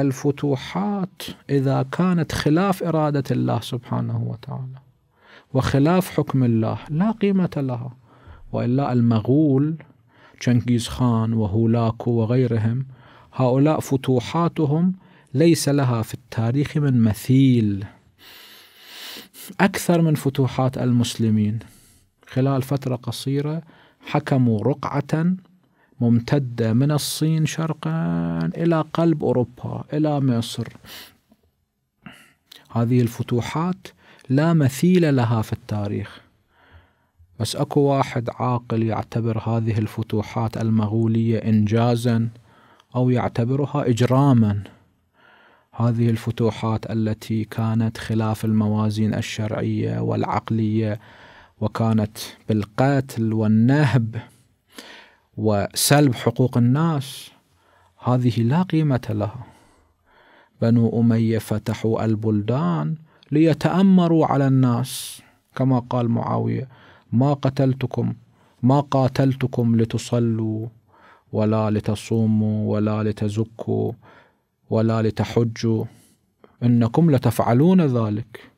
الفتوحات إذا كانت خلاف إرادة الله سبحانه وتعالى وخلاف حكم الله لا قيمة لها وإلا المغول تشنكيز خان وهولاكو وغيرهم هؤلاء فتوحاتهم ليس لها في التاريخ من مثيل أكثر من فتوحات المسلمين خلال فترة قصيرة حكموا رقعة ممتدة من الصين شرقا إلى قلب أوروبا إلى مصر هذه الفتوحات لا مثيل لها في التاريخ بس اكو واحد عاقل يعتبر هذه الفتوحات المغولية إنجازا أو يعتبرها إجراما هذه الفتوحات التي كانت خلاف الموازين الشرعية والعقلية وكانت بالقتل والنهب وسلب حقوق الناس هذه لا قيمة لها بنو أمية فتحوا البلدان ليتأمروا على الناس كما قال معاوية ما قتلتكم ما قاتلتكم لتصلوا ولا لتصوموا ولا لتزكوا ولا لتحجوا إنكم لتفعلون ذلك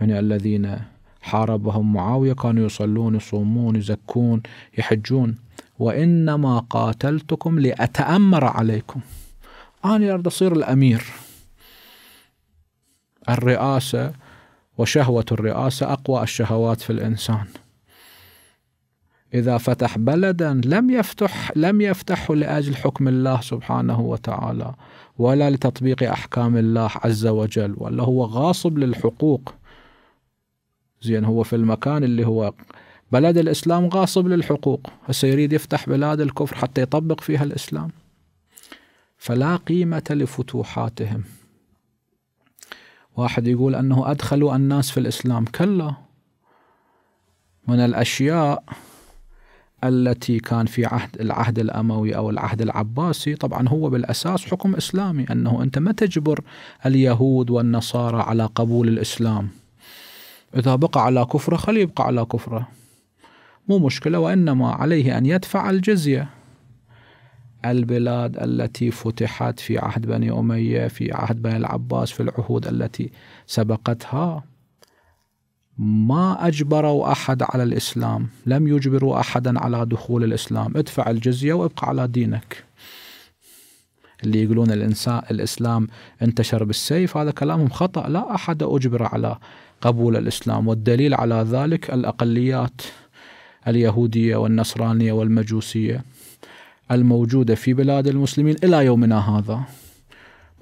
يعني الذين حاربهم معاوية كانوا يصلون يصومون يزكون يحجون وإنما قاتلتكم لأتأمر عليكم أنا أريد أصير الأمير الرئاسة وشهوة الرئاسة أقوى الشهوات في الإنسان إذا فتح بلدا لم يفتح لم يفتحه لأجل حكم الله سبحانه وتعالى ولا لتطبيق أحكام الله عز وجل ولا هو غاصب للحقوق زين هو في المكان اللي هو بلد الإسلام غاصب للحقوق هسه يريد يفتح بلاد الكفر حتى يطبق فيها الإسلام فلا قيمة لفتوحاتهم واحد يقول أنه أدخلوا الناس في الإسلام كلا من الأشياء التي كان في عهد العهد الأموي أو العهد العباسي طبعا هو بالأساس حكم إسلامي أنه أنت ما تجبر اليهود والنصارى على قبول الإسلام إذا بقى على كفره خليه يبقى على كفره مو مشكلة وإنما عليه أن يدفع الجزية البلاد التي فتحت في عهد بني أمية في عهد بني العباس في العهود التي سبقتها ما أجبروا أحد على الإسلام لم يجبروا أحدا على دخول الإسلام ادفع الجزية وابقى على دينك اللي يقولون الإنسان الإسلام انتشر بالسيف هذا كلامهم خطأ لا أحد أجبر على قبول الإسلام والدليل على ذلك الأقليات اليهودية والنصرانية والمجوسية الموجودة في بلاد المسلمين إلى يومنا هذا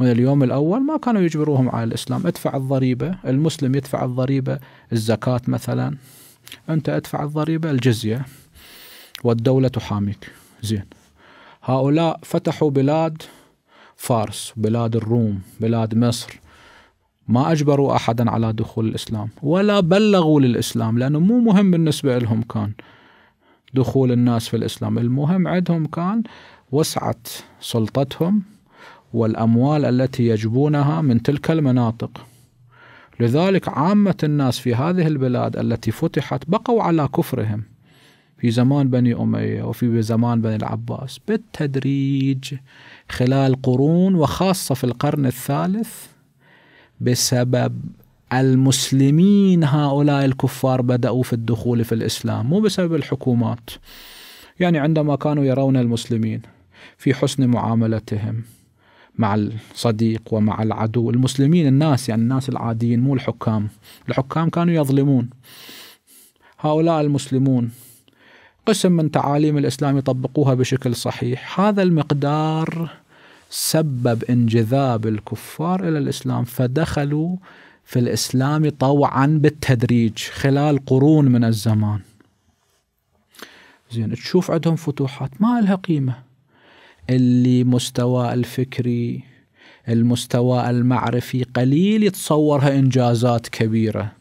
من اليوم الأول ما كانوا يجبروهم على الإسلام ادفع الضريبة المسلم يدفع الضريبة الزكاة مثلا أنت ادفع الضريبة الجزية والدولة تحاميك زين هؤلاء فتحوا بلاد فارس بلاد الروم بلاد مصر ما أجبروا أحدا على دخول الإسلام ولا بلغوا للإسلام لأنه مو مهم بالنسبة لهم كان دخول الناس في الإسلام المهم عندهم كان وسعة سلطتهم والأموال التي يجبونها من تلك المناطق لذلك عامة الناس في هذه البلاد التي فتحت بقوا على كفرهم في زمان بني أمية وفي زمان بني العباس بالتدريج خلال قرون وخاصة في القرن الثالث بسبب المسلمين هؤلاء الكفار بدأوا في الدخول في الإسلام مو بسبب الحكومات يعني عندما كانوا يرون المسلمين في حسن معاملتهم مع الصديق ومع العدو المسلمين الناس يعني الناس العاديين مو الحكام الحكام كانوا يظلمون هؤلاء المسلمون قسم من تعاليم الإسلام يطبقوها بشكل صحيح هذا المقدار سبب انجذاب الكفار إلى الإسلام فدخلوا في الإسلام طوعا بالتدريج خلال قرون من الزمان زين تشوف عندهم فتوحات ما لها قيمة اللي مستوى الفكري المستوى المعرفي قليل يتصورها إنجازات كبيرة